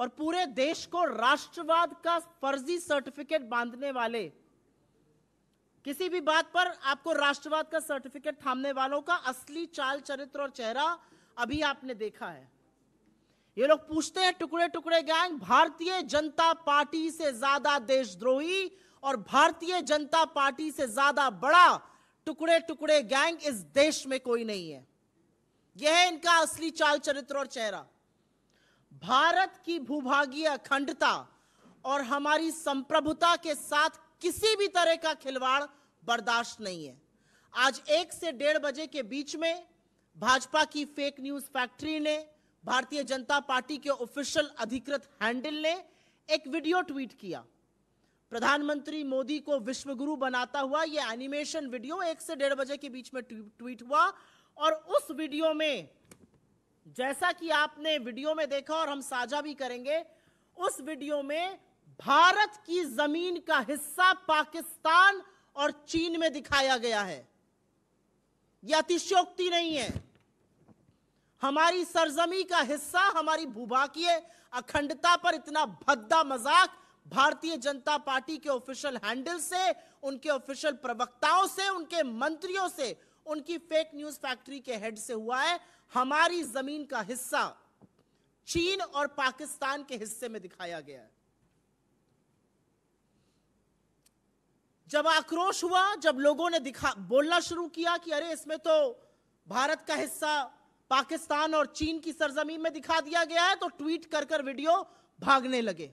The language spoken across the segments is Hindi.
और पूरे देश को राष्ट्रवाद का फर्जी सर्टिफिकेट बांधने वाले किसी भी बात पर आपको राष्ट्रवाद का सर्टिफिकेट थामने वालों का असली चाल चरित्र और चेहरा अभी आपने देखा है ये लोग पूछते हैं टुकड़े टुकड़े गैंग भारतीय जनता पार्टी से ज्यादा देशद्रोही और भारतीय जनता पार्टी से ज्यादा बड़ा टुकड़े टुकड़े गैंग इस देश में कोई नहीं है यह है इनका असली चाल चरित्र और चेहरा भारत की भूभागीय अखंडता और हमारी संप्रभुता के साथ किसी भी तरह का खिलवाड़ बर्दाश्त नहीं है आज एक से डेढ़ बजे के बीच में भाजपा की फेक न्यूज फैक्ट्री ने भारतीय जनता पार्टी के ऑफिशियल अधिकृत हैंडल ने एक वीडियो ट्वीट किया प्रधानमंत्री मोदी को विश्वगुरु बनाता हुआ यह एनिमेशन वीडियो एक से डेढ़ बजे के बीच में ट्वीट हुआ और उस वीडियो में जैसा कि आपने वीडियो में देखा और हम साझा भी करेंगे उस वीडियो में भारत की जमीन का हिस्सा पाकिस्तान और चीन में दिखाया गया है यह अतिशयोक्ति नहीं है हमारी सरजमी का हिस्सा हमारी भूभागीय अखंडता पर इतना भद्दा मजाक भारतीय जनता पार्टी के ऑफिशियल हैंडल से उनके ऑफिशियल प्रवक्ताओं से उनके मंत्रियों से उनकी फेक न्यूज फैक्ट्री के हेड से हुआ है हमारी जमीन का हिस्सा चीन और पाकिस्तान के हिस्से में दिखाया गया है जब आक्रोश हुआ जब लोगों ने दिखा बोलना शुरू किया कि अरे इसमें तो भारत का हिस्सा पाकिस्तान और चीन की सरजमीन में दिखा दिया गया है तो ट्वीट कर कर वीडियो भागने लगे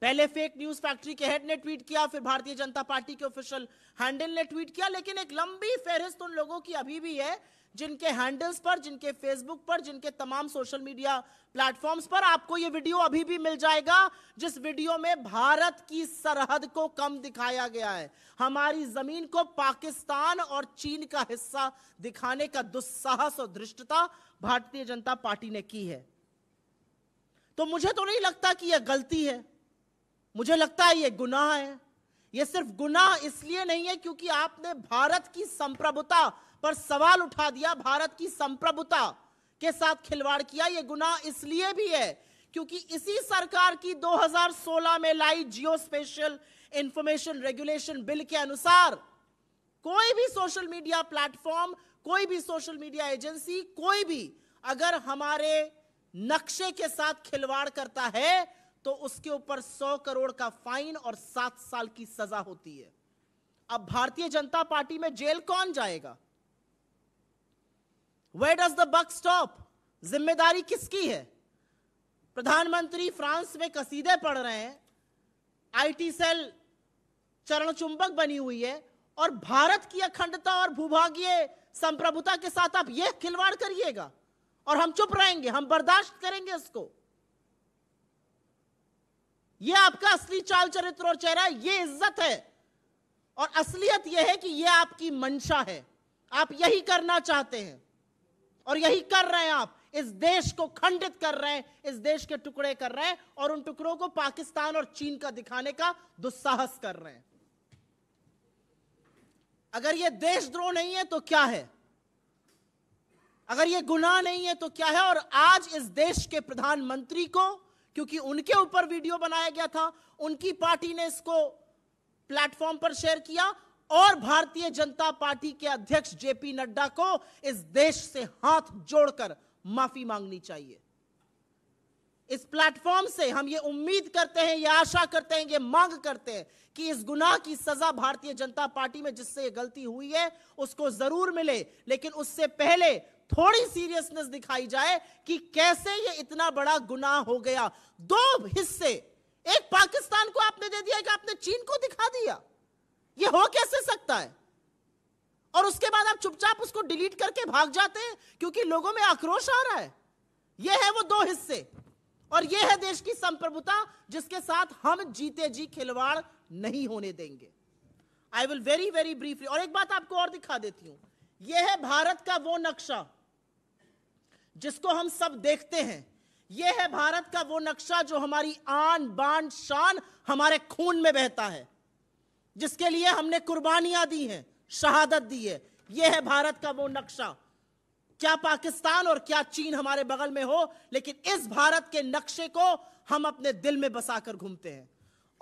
पहले फेक न्यूज फैक्ट्री के हेड ने ट्वीट किया फिर भारतीय जनता पार्टी के ऑफिशियल हैंडल ने ट्वीट किया लेकिन एक लंबी फेहरिस्त उन लोगों की अभी भी है जिनके हैंडल्स पर जिनके फेसबुक पर जिनके तमाम सोशल मीडिया प्लेटफॉर्म्स पर आपको ये वीडियो अभी भी मिल जाएगा जिस वीडियो में भारत की सरहद को कम दिखाया गया है हमारी जमीन को पाकिस्तान और चीन का हिस्सा दिखाने का दुस्साहस और धृष्टता भारतीय जनता पार्टी ने की है तो मुझे तो नहीं लगता कि यह गलती है मुझे लगता है ये गुनाह है ये सिर्फ गुनाह इसलिए नहीं है क्योंकि आपने भारत की संप्रभुता पर सवाल उठा दिया भारत की संप्रभुता के साथ खिलवाड़ किया ये गुनाह इसलिए भी है क्योंकि इसी सरकार की 2016 में लाई geospatial information regulation bill के अनुसार कोई भी सोशल मीडिया प्लेटफॉर्म कोई भी सोशल मीडिया एजेंसी कोई भी अगर हमारे नक्शे के साथ खिलवाड़ करता है तो उसके ऊपर सौ करोड़ का फाइन और सात साल की सजा होती है अब भारतीय जनता पार्टी में जेल कौन जाएगा where does the buck stop जिम्मेदारी किसकी है प्रधानमंत्री फ्रांस में कसीदे पढ़ रहे हैं आईटी सेल चरण चुंबक बनी हुई है और भारत की अखंडता और भूभागीय संप्रभुता के साथ आप यह खिलवाड़ करिएगा और हम चुप रहेंगे हम बर्दाश्त करेंगे इसको ये आपका असली चाल चरित्र और चेहरा है ये इज्जत है और असलियत यह है कि यह आपकी मंशा है आप यही करना चाहते हैं और यही कर रहे हैं आप इस देश को खंडित कर रहे हैं इस देश के टुकड़े कर रहे हैं और उन टुकड़ों को पाकिस्तान और चीन का दिखाने का दुस्साहस कर रहे हैं अगर यह देशद्रोह नहीं है तो क्या है अगर यह गुनाह नहीं है तो क्या है और आज इस देश के प्रधानमंत्री को क्योंकि उनके ऊपर वीडियो बनाया गया था उनकी पार्टी ने इसको प्लेटफॉर्म पर शेयर किया और भारतीय जनता पार्टी के अध्यक्ष जेपी नड्डा को इस देश से हाथ जोड़कर माफी मांगनी चाहिए इस प्लेटफॉर्म से हम ये उम्मीद करते हैं ये आशा करते हैं ये मांग करते हैं कि इस गुनाह की सजा भारतीय जनता पार्टी में जिससे ये गलती हुई है उसको जरूर मिले लेकिन उससे पहले थोड़ी सीरियसनेस दिखाई जाए कि कैसे ये इतना बड़ा गुनाह हो गया दो हिस्से एक पाकिस्तान को आपने दे दिया कि आपने चीन को दिखा दिया ये हो कैसे सकता है और उसके बाद आप चुपचाप उसको डिलीट करके भाग जाते हैं क्योंकि लोगों में आक्रोश आ रहा है यह है वो दो हिस्से और यह है देश की संप्रभुता जिसके साथ हम जीते जी खिलवाड़ नहीं होने देंगे I will very very briefly और एक बात आपको और दिखा देती हूं यह है भारत का वो नक्शा जिसको हम सब देखते हैं यह है भारत का वो नक्शा जो हमारी आन बान शान हमारे खून में बहता है जिसके लिए हमने कुर्बानियां दी हैं शहादत दी है यह है भारत का वो नक्शा क्या पाकिस्तान और क्या चीन हमारे बगल में हो लेकिन इस भारत के नक्शे को हम अपने दिल में बसाकर घूमते हैं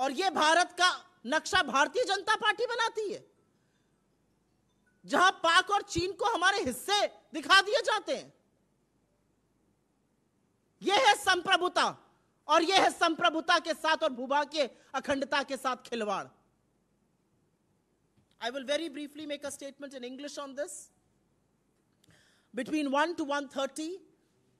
और यह भारत का नक्शा भारतीय जनता पार्टी बनाती है जहां पाक और चीन को हमारे हिस्से दिखा दिए जाते हैं यह है संप्रभुता और यह है संप्रभुता के साथ और के अखंडता के साथ खिलवाड़ I will very briefly make a statement in English on this Between 1 to 1.30,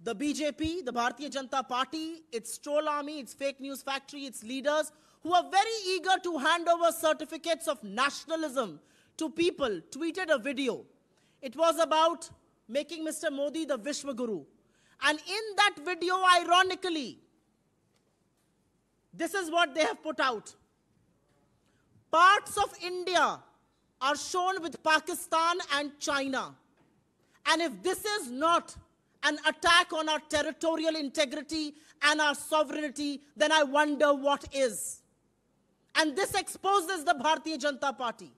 the BJP, the Bharatiya Janata Party, its troll army, its fake news factory, its leaders, who are very eager to hand over certificates of nationalism to people, tweeted a video. It was about making Mr. Modi the Vishwaguru. And in that video, ironically, this is what they have put out. Parts of India are shown with Pakistan and China. And if this is not an attack on our territorial integrity and our sovereignty, then I wonder what is. And this exposes the Bharatiya Janata Party.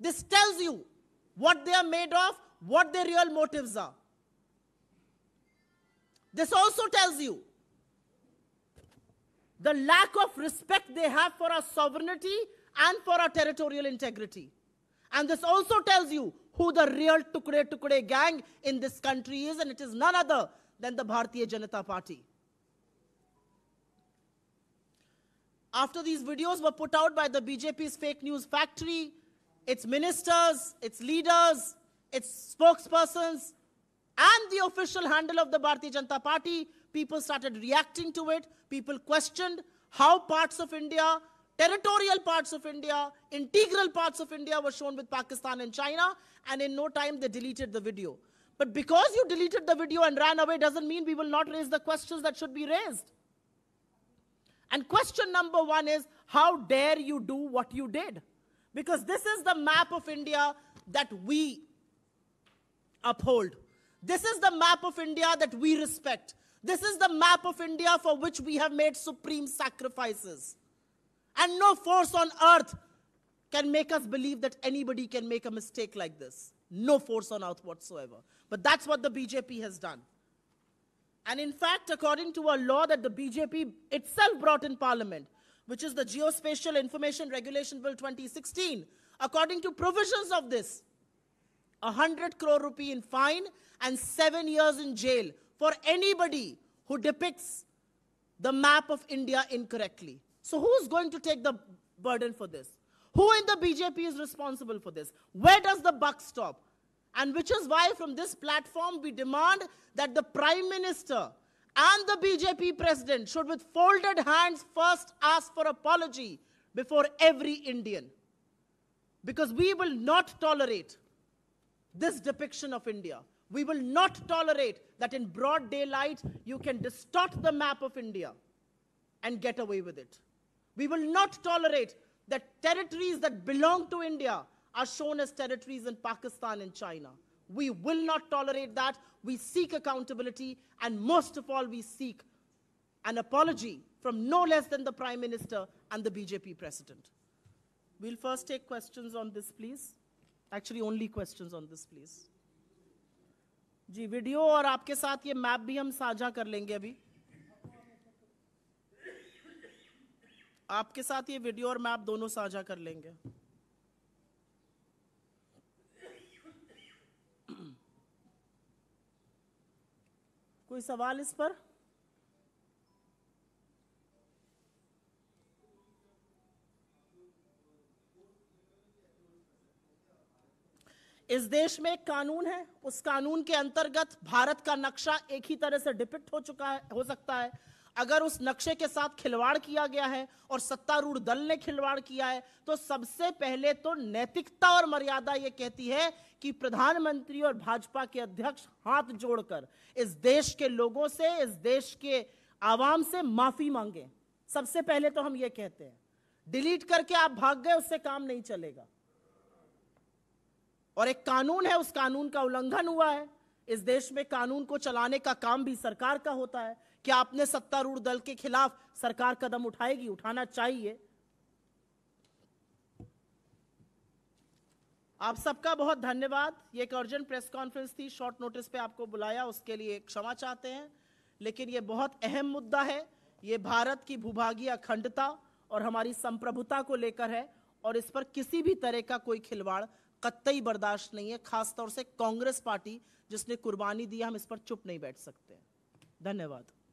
This tells you what they are made of, what their real motives are. This also tells you the lack of respect they have for our sovereignty and for our territorial integrity. And this also tells you who the real Tukde Tukde gang in this country is, and it is none other than the Bharatiya Janata Party. After these videos were put out by the BJP's fake news factory, its ministers, its leaders, its spokespersons, and the official handle of the Bharatiya Janata Party, people started reacting to it. People questioned how parts of India territorial parts of India, integral parts of India were shown with Pakistan and China, and in no time they deleted the video. But because you deleted the video and ran away doesn't mean we will not raise the questions that should be raised. And question number one is how dare you do what you did? Because this is the map of India that we uphold. This is the map of India that we respect. This is the map of India for which we have made supreme sacrifices. And no force on earth can make us believe that anybody can make a mistake like this. No force on earth whatsoever. But that's what the BJP has done. And in fact, according to a law that the BJP itself brought in parliament, which is the Geospatial Information Regulation Bill 2016, according to provisions of this, 100 crore rupee in fine and seven years in jail for anybody who depicts the map of India incorrectly. So who's going to take the burden for this? Who in the BJP is responsible for this? Where does the buck stop? And which is why from this platform we demand that the Prime Minister and the BJP President should with folded hands first ask for apology before every Indian. Because we will not tolerate this depiction of India. We will not tolerate that in broad daylight you can distort the map of India and get away with it. We will not tolerate that territories that belong to India are shown as territories in Pakistan and China. We will not tolerate that. We seek accountability, and most of all, we seek an apology from no less than the Prime Minister and the BJP President. We'll first take questions on this, please. Actually, only questions on this, please. जी वीडियो और आपके साथ ये मैप भी हम साझा कर लेंगे अभी आपके साथ ये वीडियो और मैप दोनों साझा कर लेंगे कोई सवाल इस पर इस देश में एक कानून है उस कानून के अंतर्गत भारत का नक्शा एक ही तरह से डिपिक्ट हो चुका है हो सकता है अगर उस नक्शे के साथ खिलवाड़ किया गया है और सत्तारूढ़ दल ने खिलवाड़ किया है तो सबसे पहले तो नैतिकता और मर्यादा ये कहती है कि प्रधानमंत्री और भाजपा के अध्यक्ष हाथ जोड़कर इस देश के लोगों से इस देश के आवाम से माफी मांगे सबसे पहले तो हम ये कहते हैं डिलीट करके आप भाग गए उससे काम नहीं चलेगा और एक कानून है उस कानून का उल्लंघन हुआ है इस देश में कानून को चलाने का काम भी सरकार का होता है क्या अपने सत्तारूढ़ दल के खिलाफ सरकार कदम उठाएगी उठाना चाहिए आप सबका बहुत धन्यवाद ये एक अर्जेंट प्रेस कॉन्फ्रेंस थी शॉर्ट नोटिस पे आपको बुलाया उसके लिए क्षमा चाहते हैं लेकिन ये बहुत अहम मुद्दा है ये भारत की भूभागीय अखंडता और हमारी संप्रभुता को लेकर है और इस पर किसी भी तरह का कोई खिलवाड़ कतई बर्दाश्त नहीं है खासतौर से कांग्रेस पार्टी जिसने कुर्बानी दी हम इस पर चुप नहीं बैठ सकते धन्यवाद